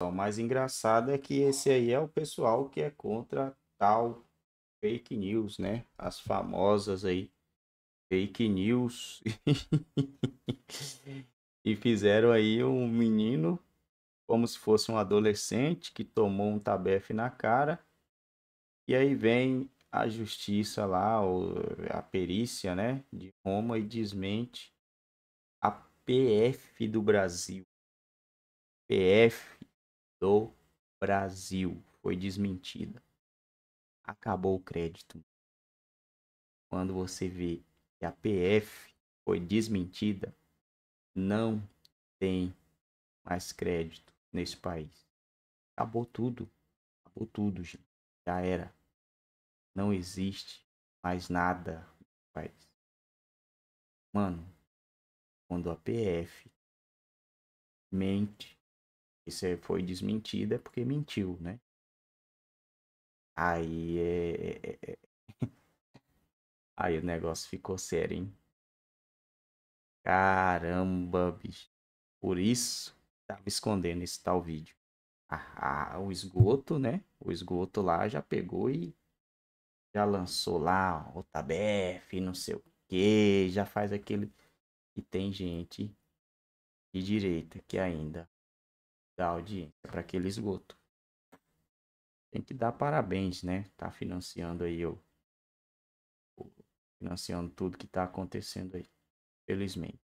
O mais engraçado é que esse aí é o pessoal que é contra tal fake news, né? As famosas aí fake news. e fizeram aí um menino como se fosse um adolescente que tomou um tabefe na cara. E aí vem a justiça lá, a perícia, né, de Roma e desmente a PF do Brasil. PF do Brasil. Foi desmentida. Acabou o crédito. Quando você vê que a PF foi desmentida, não tem mais crédito nesse país. Acabou tudo. Acabou tudo, gente. Já era. Não existe mais nada no país. Mano, quando a PF mente e foi desmentido é porque mentiu, né? Aí é... é, é, é. Aí o negócio ficou sério, hein? Caramba, bicho. Por isso, tava escondendo esse tal vídeo. Ah, ah, o esgoto, né? O esgoto lá já pegou e já lançou lá o Tabef, não sei o que, já faz aquele. E tem gente de direita que ainda da audiência para aquele esgoto. Tem que dar parabéns, né? Tá financiando aí o financiando tudo que tá acontecendo aí, felizmente.